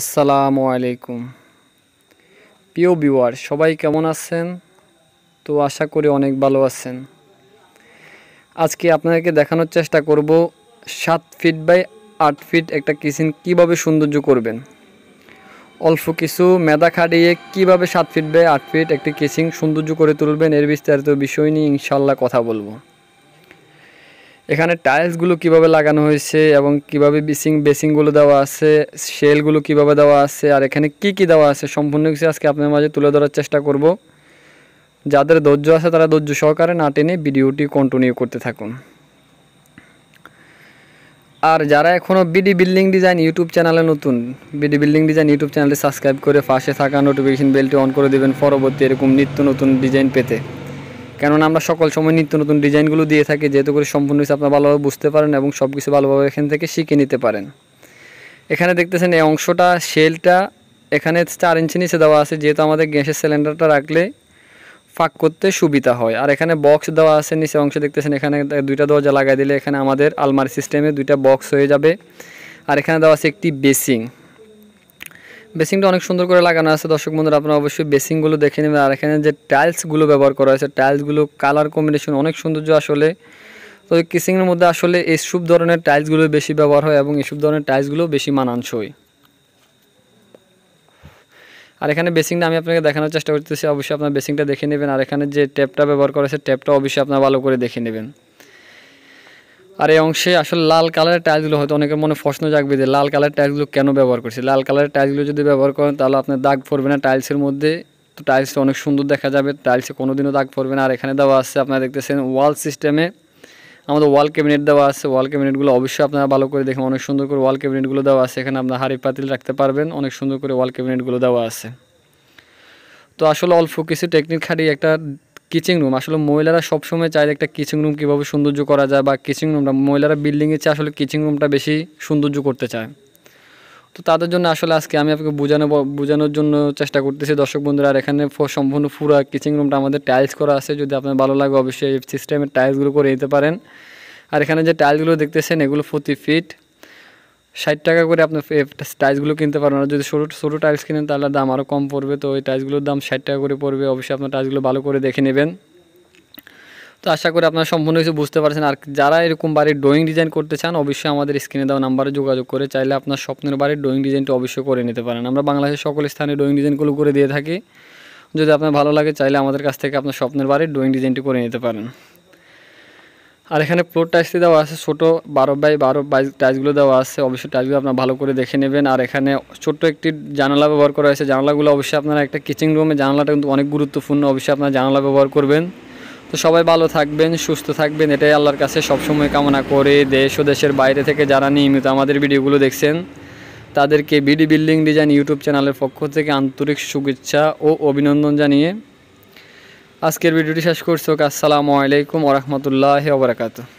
আসসালামু আলাইকুম প্রিয় বিওয়ার সবাই কেমন আছেন তো আশা করি অনেক ভালো আছেন আজকে আপনাদেরকে দেখানোর চেষ্টা করব সাত ফিট বাই আট ফিট একটা কিচেন কিভাবে সৌন্দর্য করবেন অল্প কিছু মেদা খাটিয়ে কীভাবে সাত ফিট বাই আট ফিট একটি কিচিং সৌন্দর্য করে তুলবেন এর বিস্তারিত বিষয় নিয়ে ইনশাল্লাহ কথা বলবো এখানে টাইলসগুলো কিভাবে লাগানো হয়েছে এবং কিভাবে বিসিং বেসিংগুলো দেওয়া আছে সেলগুলো কিভাবে দেওয়া আছে আর এখানে কি কি দেওয়া আছে সম্পূর্ণ কিছু আজকে আপনার মাঝে তুলে ধরার চেষ্টা করব যাদের ধৈর্য আছে তারা ধৈর্য সহকারে না টেনে ভিডিওটি কন্টিনিউ করতে থাকুন আর যারা এখনও বিডি বিল্ডিং ডিজাইন ইউটিউব চ্যানেলে নতুন বিডি বিল্ডিং ডিজাইন ইউটিউব চ্যানেলটি সাবস্ক্রাইব করে পাশে থাকা নোটিফিকেশন বেলটি অন করে দেবেন পরবর্তী এরকম নিত্য নতুন ডিজাইন পেতে কেননা আমরা সকল সময় নিত্য নতুন ডিজাইনগুলো দিয়ে থাকি যেহেতু করে সম্পূর্ণ কিছু আপনারা ভালোভাবে বুঝতে পারেন এবং সব কিছু ভালোভাবে এখান থেকে শিখে নিতে পারেন এখানে দেখতেছেন এই অংশটা শেলটা এখানে চার ইঞ্চি নিচে দেওয়া আছে যেহেতু আমাদের গ্যাসের সিলিন্ডারটা রাখলে ফাঁক করতে সুবিধা হয় আর এখানে বক্স দেওয়া আছে নিচে অংশে দেখতেছেন এখানে দুইটা দরজা লাগাই দিলে এখানে আমাদের আলমারি সিস্টেমে দুইটা বক্স হয়ে যাবে আর এখানে দেওয়া আছে একটি বেসিং বেসিংটা অনেক সুন্দর করে লাগানো আছে দর্শক বন্ধুরা আপনারা অবশ্যই বেসিংগুলো দেখে নেবেন আর এখানে যে টাইলসগুলো ব্যবহার করা হয়েছে টাইলসগুলো কালার কম্বিনেশন অনেক সৌন্দর্য আসলে তো এই কিসিংয়ের মধ্যে আসলে এইসব ধরনের টাইলসগুলো বেশি ব্যবহার হয় এবং এইসব ধরনের টাইলসগুলো বেশি মানানসই আর এখানে বেসিংটা আমি আপনাকে দেখানোর চেষ্টা করতেছি অবশ্যই আপনার বেসিংটা দেখে নেবেন আর এখানে যে ট্যাপটা ব্যবহার করা হয়েছে ট্যাপটা অবশ্যই আপনার ভালো করে দেখে নেবেন আর এই অংশে আসলে লাল কালারের টাইলসগুলো হয়তো অনেকের মনে প্রশ্ন জাগবে যে লাল কালারের টাইলসগুলো কেন ব্যবহার করছে লাল কালারের টাইলসগুলো যদি ব্যবহার করেন তাহলে আপনার দাগ পড়বে না টাইলসের মধ্যে তো টাইলসটা অনেক সুন্দর দেখা যাবে টাইলসে কোনো দিনও দাগ পড়বে না আর এখানে দেওয়া আছে আপনারা দেখতেছেন ওয়াল সিস্টেমে আমাদের ওয়াল ক্যাবিনেট দেওয়া আছে ওয়াল ক্যাবিনেটগুলো অবশ্যই আপনারা ভালো করে দেখেন অনেক সুন্দর করে ওয়াল ক্যাবিনেটগুলো দেওয়া আছে এখানে আপনার হাড়ি পাতিল রাখতে পারবেন অনেক সুন্দর করে ওয়াল ক্যাবিনেটগুলো দেওয়া আছে তো আসলে অল্প কিছু টেকনিক খাটিয়ে একটা কিচিং রুম আসলে মহিলারা সবসময় চায় একটা কিচিং রুম কীভাবে সৌন্দর্য করা যায় বা কিচিং রুমটা মহিলারা বিল্ডিংয়ে চেয়ে আসলে কিচিং রুমটা বেশি সৌন্দর্য করতে চায় তো তাদের জন্য আসলে আজকে আমি আপনাকে বোঝানো বোঝানোর জন্য চেষ্টা করতেছি দর্শক বন্ধুরা আর এখানে সম্পূর্ণ পুরা কিচিং রুমটা আমাদের টাইলস করা আছে যদি আপনার ভালো লাগে অবশ্যই সিস্টেমের টাইলসগুলো করে নিতে পারেন আর এখানে যে টাইলসগুলো দেখতেছেন এগুলো প্রতি ফিট ষাট টাকা করে আপনি টাইলসগুলো কিনতে পারবেন আর যদি ছোটো ছোটো টাইলস কিনেন তাহলে দাম আরও কম পড়বে তো এই টাইলসগুলোর দাম ষাট টাকা করে পড়বে অবশ্যই আপনার টাইলসগুলো ভালো করে দেখে নেবেন তো আশা করি আপনারা সম্পূর্ণ কিছু বুঝতে পারছেন আর যারা এরকম বাড়ির ড্রয়িং ডিজাইন করতে চান অবশ্যই আমাদের স্ক্রিনে দেওয়া নাম্বারে যোগাযোগ করে চাইলে আপনার স্বপ্নের বাড়ির ড্রয়িং ডিজাইনটি অবশ্যই করে নিতে পারেন আমরা বাংলাদেশের সকল স্থানে ড্রয়িং ডিজাইনগুলো করে দিয়ে থাকি যদি আপনার ভালো লাগে চাইলে আমাদের কাছ থেকে আপনার স্বপ্নের বাড়ির ড্রয়িং ডিজাইনটি করে নিতে পারেন আর এখানে প্রো টাইলসটি দেওয়া আছে ছোটো বারো বাই বারো বাইশ টাইসগুলো দেওয়া আছে অবশ্যই টাইসগুলো আপনার ভালো করে দেখে নেবেন আর এখানে ছোট্ট একটি জানালা ব্যবহার করা হয়েছে জানালাগুলো অবশ্যই আপনারা একটা কিচেন রুমে জানালাটা কিন্তু অনেক গুরুত্বপূর্ণ অবশ্যই আপনারা জানালা ব্যবহার করবেন তো সবাই ভালো থাকবেন সুস্থ থাকবেন এটাই আল্লাহর কাছে সবসময় কামনা করে দেশ ও দেশের বাইরে থেকে যারা নিয়মিত আমাদের ভিডিওগুলো দেখছেন তাদেরকে বিডি বিল্ডিং ডিজাইন ইউটিউব চ্যানেলের পক্ষ থেকে আন্তরিক শুভেচ্ছা ও অভিনন্দন জানিয়ে আজকের ভিডিওটি শেষ করছো আসসালামু আলাইকুম ওরহমতুল্লাহ ওবরাকাতু